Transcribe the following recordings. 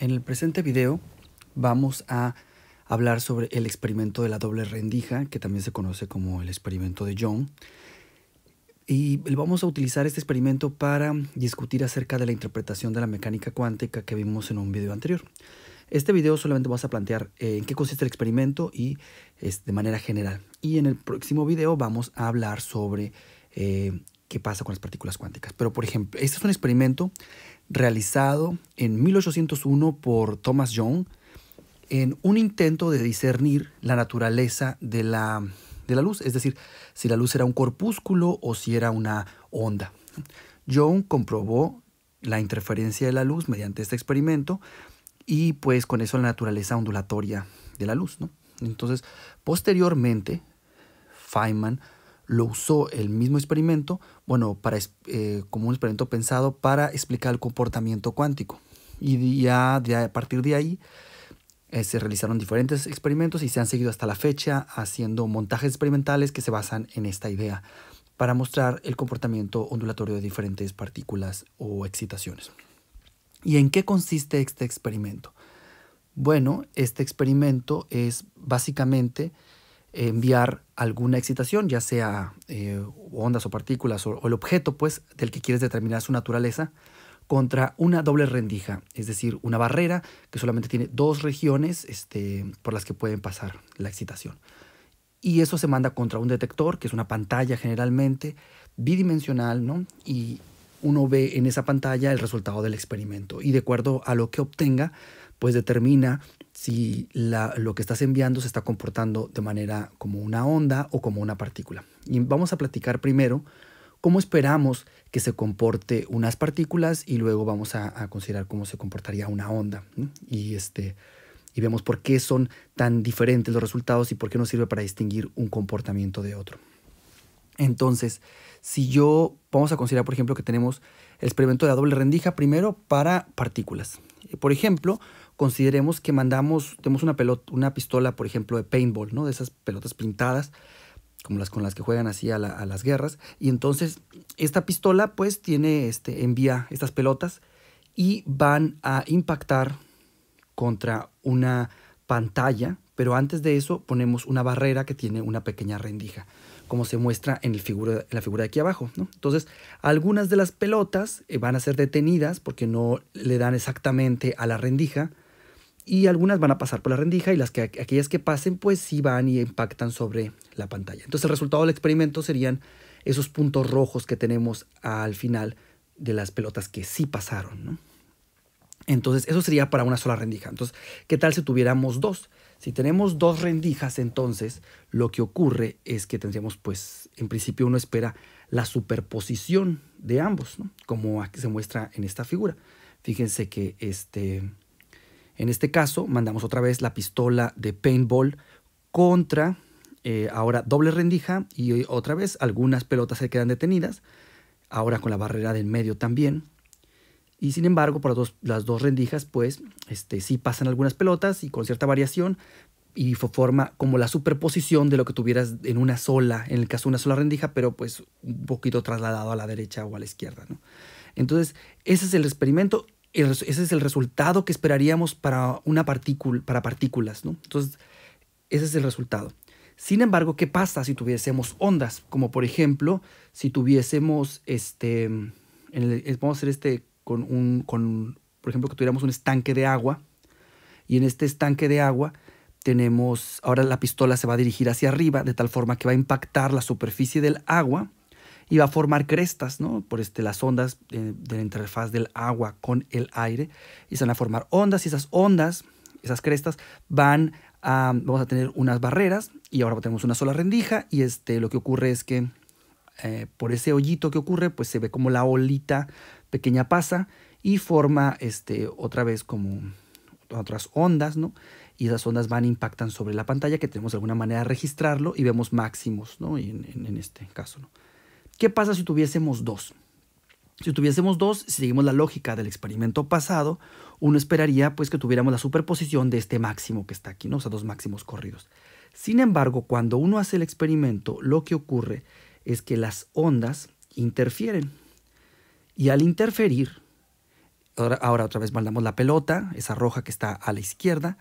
En el presente video vamos a hablar sobre el experimento de la doble rendija, que también se conoce como el experimento de Young. Y vamos a utilizar este experimento para discutir acerca de la interpretación de la mecánica cuántica que vimos en un video anterior. Este video solamente vamos a plantear eh, en qué consiste el experimento y de manera general. Y en el próximo video vamos a hablar sobre eh, qué pasa con las partículas cuánticas. Pero, por ejemplo, este es un experimento realizado en 1801 por Thomas Young en un intento de discernir la naturaleza de la, de la luz, es decir, si la luz era un corpúsculo o si era una onda. Young comprobó la interferencia de la luz mediante este experimento y pues con eso la naturaleza ondulatoria de la luz. ¿no? Entonces, posteriormente, Feynman lo usó el mismo experimento, bueno, para, eh, como un experimento pensado para explicar el comportamiento cuántico. Y ya, a partir de ahí eh, se realizaron diferentes experimentos y se han seguido hasta la fecha haciendo montajes experimentales que se basan en esta idea para mostrar el comportamiento ondulatorio de diferentes partículas o excitaciones. ¿Y en qué consiste este experimento? Bueno, este experimento es básicamente enviar alguna excitación, ya sea eh, ondas o partículas o, el objeto pues, del que quieres determinar su naturaleza, contra una doble rendija, es decir, una barrera que solamente tiene dos regiones este, por las que pueden pasar la excitación. Y eso se manda contra un detector, que es una pantalla generalmente bidimensional, ¿no? Y uno ve en esa pantalla el resultado del experimento. Y de acuerdo a lo que obtenga, pues determina si lo que estás enviando se está comportando de manera como una onda o como una partícula. Y vamos a platicar primero cómo esperamos que se comporte unas partículas y luego vamos a, considerar cómo se comportaría una onda. Y, este, y vemos por qué son tan diferentes los resultados y por qué nos sirve para distinguir un comportamiento de otro. Entonces, si yo, vamos a considerar, por ejemplo, que tenemos el experimento de la doble rendija primero para partículas. Por ejemplo, consideremos que mandamos, tenemos una pelota, una pistola, por ejemplo, de paintball, ¿no? De esas pelotas pintadas, como las con las que juegan así a, las guerras. Y entonces, esta pistola, pues, tiene, este, envía estas pelotas y van a impactar contra una pantalla, pero antes de eso ponemos una barrera que tiene una pequeña rendija, como se muestra en, la figura de aquí abajo. Entonces, algunas de las pelotas eh, van a ser detenidas porque no le dan exactamente a la rendija, y algunas van a pasar por la rendija y las que, aquellas que pasen pues sí van y impactan sobre la pantalla. Entonces el resultado del experimento serían esos puntos rojos que tenemos al final de las pelotas que sí pasaron. ¿no? Entonces eso sería para una sola rendija. Entonces, ¿qué tal si tuviéramos dos? Si tenemos dos rendijas, entonces lo que ocurre es que tendríamos pues en principio uno espera la superposición de ambos, ¿no? como aquí se muestra en esta figura. Fíjense que este en este caso, mandamos otra vez la pistola de paintball contra eh, ahora doble rendija y otra vez algunas pelotas se quedan detenidas, ahora con la barrera del medio también. Y sin embargo, por las dos, rendijas, pues este, sí pasan algunas pelotas y con cierta variación y forma como la superposición de lo que tuvieras en una sola, en el caso una sola rendija, pero pues un poquito trasladado a la derecha o a la izquierda. ¿no? Entonces, ese es el experimento ese es el resultado que esperaríamos para una partícula, para partículas, ¿no? Entonces, ese es el resultado. Sin embargo, ¿qué pasa si tuviésemos ondas? Como por ejemplo, si tuviésemos este, eh, vamos a hacer este por ejemplo, que tuviéramos un estanque de agua y en este estanque de agua tenemos, ahora la pistola se va a dirigir hacia arriba de tal forma que va a impactar la superficie del agua y va a formar crestas, ¿no? Por este, las ondas eh, de, la interfaz del agua con el aire y se van a formar ondas y esas ondas, esas crestas, van a, vamos a tener unas barreras y ahora tenemos una sola rendija y este, lo que ocurre es que eh, por ese hoyito que ocurre, pues se ve como la olita pequeña pasa y forma este, otra vez como otras ondas, ¿no? Y esas ondas van impactan sobre la pantalla que tenemos alguna manera de registrarlo y vemos máximos, ¿no? en este caso, ¿no? ¿Qué pasa si tuviésemos dos? Si tuviésemos dos, si seguimos la lógica del experimento pasado, uno esperaría pues que tuviéramos la superposición de este máximo que está aquí, O sea, dos máximos corridos. Sin embargo, cuando uno hace el experimento, lo que ocurre es que las ondas interfieren. Y al interferir, ahora otra vez mandamos la pelota, esa roja que está a la izquierda,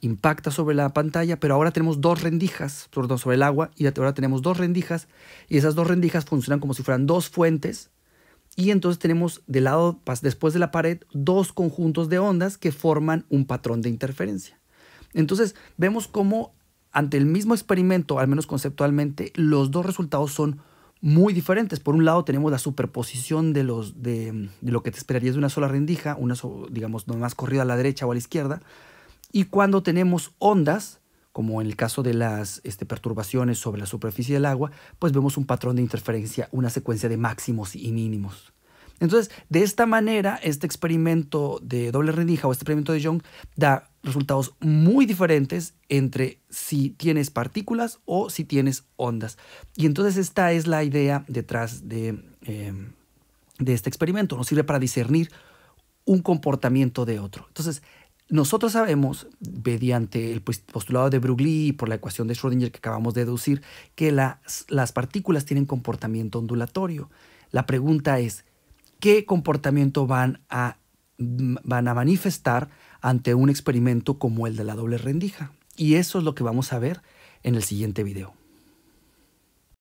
impacta sobre la pantalla, pero ahora tenemos dos rendijas sobre el agua y ahora tenemos dos rendijas y esas dos rendijas funcionan como si fueran dos fuentes y entonces tenemos de lado después de la pared dos conjuntos de ondas que forman un patrón de interferencia. Entonces vemos como ante el mismo experimento, al menos conceptualmente, los dos resultados son muy diferentes. Por un lado tenemos la superposición de, los, de, de lo que te esperarías de una sola rendija, una digamos más corrida a la derecha o a la izquierda, y cuando tenemos ondas, como en el caso de las este, perturbaciones sobre la superficie del agua, pues vemos un patrón de interferencia, una secuencia de máximos y mínimos. Entonces, de esta manera, este experimento de doble rendija o este experimento de Young da resultados muy diferentes entre si tienes partículas o si tienes ondas. Y entonces esta es la idea detrás de, em, de este experimento. Nos sirve para discernir un comportamiento de otro. Entonces, nosotros sabemos, mediante el pues, postulado de Brugli y por la ecuación de Schrödinger que acabamos de deducir, que las, partículas tienen comportamiento ondulatorio. La pregunta es, ¿qué comportamiento van a manifestar ante un experimento como el de la doble rendija? Y eso es lo que vamos a ver en el siguiente video.